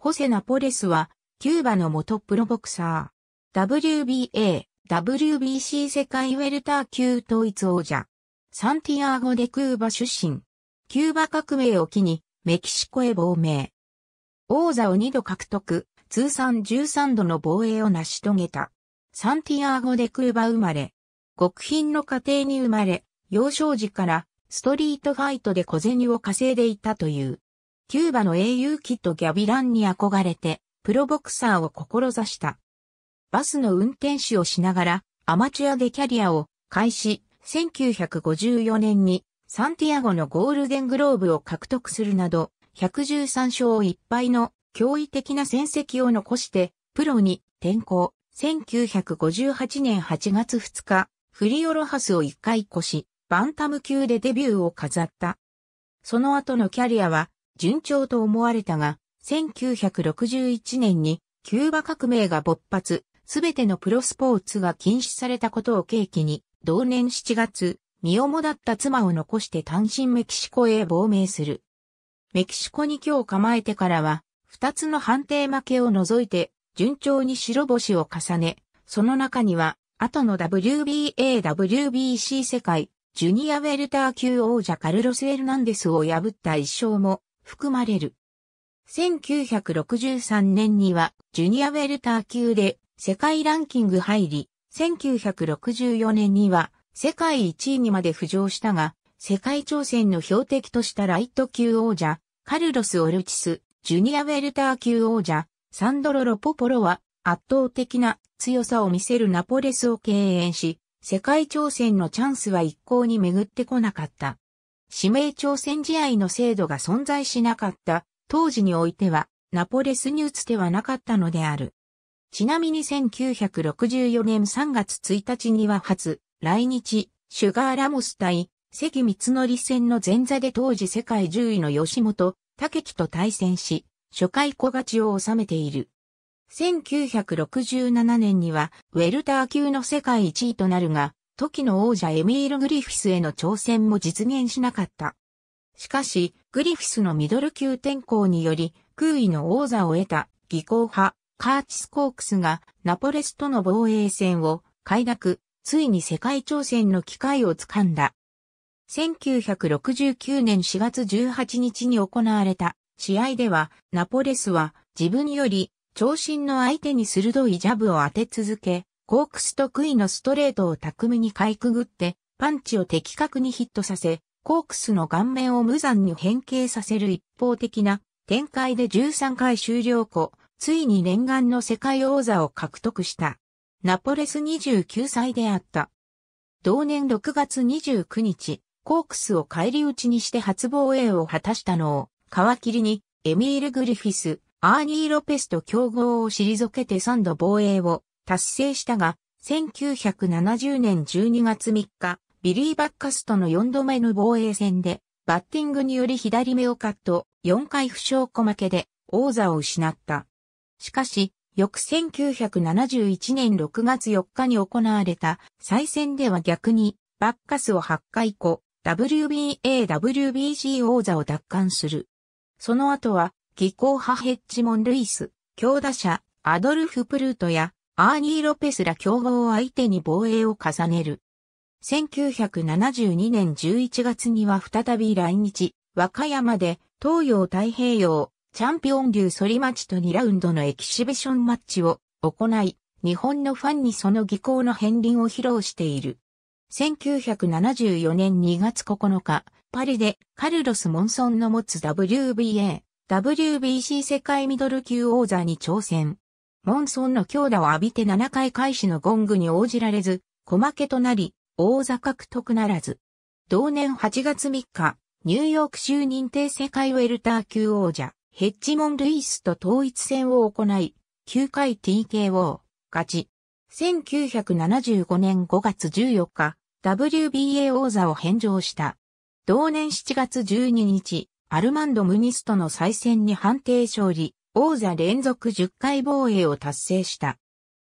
ホセ・ナポレスは、キューバの元プロボクサー。WBA、WBC 世界ウェルター級統一王者。サンティアーゴ・デ・クーバ出身。キューバ革命を機に、メキシコへ亡命。王座を2度獲得、通算13度の防衛を成し遂げた。サンティアーゴ・デ・クーバ生まれ。極貧の家庭に生まれ、幼少時からストリートファイトで小銭を稼いでいたという。キューバの英雄キッド・ギャビランに憧れて、プロボクサーを志した。バスの運転手をしながら、アマチュアでキャリアを開始、1954年にサンティアゴのゴールデングローブを獲得するなど、113勝1敗の驚異的な戦績を残して、プロに転向。1958年8月2日、フリオロハスを1回越し、バンタム級でデビューを飾った。その後のキャリアは、順調と思われたが、1961年にキューバ革命が勃発、すべてのプロスポーツが禁止されたことを契機に、同年7月、身をもだった妻を残して単身メキシコへ亡命する。メキシコに今日構えてからは、二つの判定負けを除いて、順調に白星を重ね、その中には、後の WBA、WBC 世界、ジュニアウェルター級王者カルロス・エルナンデスを破った一勝も含まれる。1963年にはジュニアウェルター級で世界ランキング入り、1964年には世界1位にまで浮上したが、世界挑戦の標的としたライト級王者、カルロス・オルチス、ジュニアウェルター級王者、サンドロ・ロポポロは圧倒的な強さを見せるナポレスを敬遠し、世界挑戦のチャンスは一向に巡ってこなかった。指名朝鮮試合の制度が存在しなかった当時においてはナポレスに移ってはなかったのである。ちなみに1964年3月1日には初来日シュガー・ラモス対関光則戦の前座で当時世界10位の吉本武樹と対戦し初回小勝ちを収めている。1967年にはウェルター級の世界1位となるが、時の王者エミール・グリフィスへの挑戦も実現しなかった。しかし、グリフィスのミドル級転校により、空位の王座を得た、技巧派、カーチス・コークスが、ナポレスとの防衛戦を、快諾、ついに世界挑戦の機会を掴んだ。1969年4月18日に行われた試合では、ナポレスは自分より長身の相手に鋭いジャブを当て続け、コークス得意のストレートを巧みにかいくぐって、パンチを的確にヒットさせ、コークスの顔面を無残に変形させる一方的な展開で13回終了後、ついに念願の世界王座を獲得した。ナポレス29歳であった。同年6月29日、コークスを返り討ちにして初防衛を果たしたのを、皮切りに、エミール・グリフィス、アーニー・ロペスと競合を退けて3度防衛を達成したが、1970年12月3日、ビリー・バッカスとの4度目の防衛戦で、バッティングにより左目をカット、4回負傷小負けで王座を失った。しかし、翌1971年6月4日に行われた再戦では逆に、バッカスを8回後、WBA、WBC 王座を奪還する。その後は、技巧派ヘッジモン・ルイス、強打者、アドルフ・プルートや、アーニー・ロペスら強豪を相手に防衛を重ねる。1972年11月には再び来日、和歌山で東洋太平洋チャンピオン流ソリマチと2ラウンドのエキシビションマッチを行い、日本のファンにその技巧の片鱗を披露している。1974年2月9日、パリでカルロス・モンソンの持つ WBA、WBC 世界ミドル級王座に挑戦。モンソンの強打を浴びて7回開始のゴングに応じられず、小負けとなり、王座獲得ならず。同年8月3日、ニューヨーク州認定世界ウェルター級王者、ヘッジモン・ルイスと統一戦を行い、9回 TKO、勝ち。1975年5月14日、WBA 王座を返上した。同年7月12日、アルマンド・ムニストの再戦に判定勝利。王座連続10回防衛を達成した。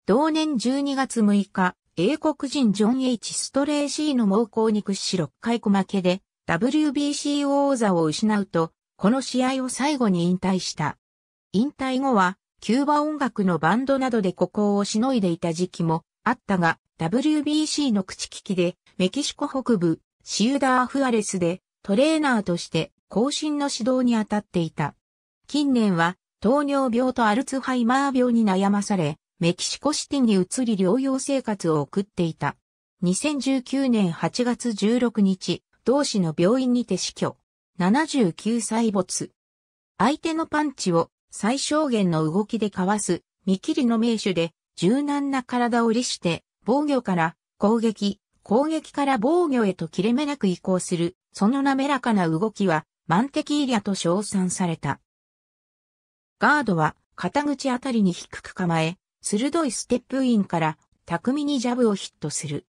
同年12月6日、英国人ジョン・ H・ ストレーシーの猛攻に屈し6回小負けで WBC 王座を失うと、この試合を最後に引退した。引退後は、キューバ音楽のバンドなどで孤高をしのいでいた時期もあったが、WBC の口利きで、メキシコ北部、シウダー・フアレスで、トレーナーとして、後進の指導に当たっていた。近年は、糖尿病とアルツハイマー病に悩まされ、メキシコシティに移り療養生活を送っていた。2019年8月16日、同市の病院にて死去。79歳没。相手のパンチを最小限の動きでかわす見切りの名手で柔軟な体を利して防御から攻撃、攻撃から防御へと切れ目なく移行するその滑らかな動きは満的イリアと称賛された。ガードは肩口あたりに低く構え、鋭いステップインから巧みにジャブをヒットする。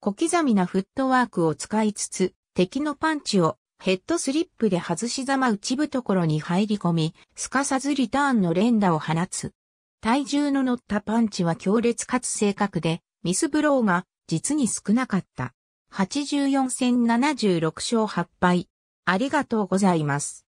小刻みなフットワークを使いつつ、敵のパンチをヘッドスリップで外しざま内懐に入り込み、すかさずリターンの連打を放つ。体重の乗ったパンチは強烈かつ正確で、ミスブローが実に少なかった。84戦76勝8敗。ありがとうございます。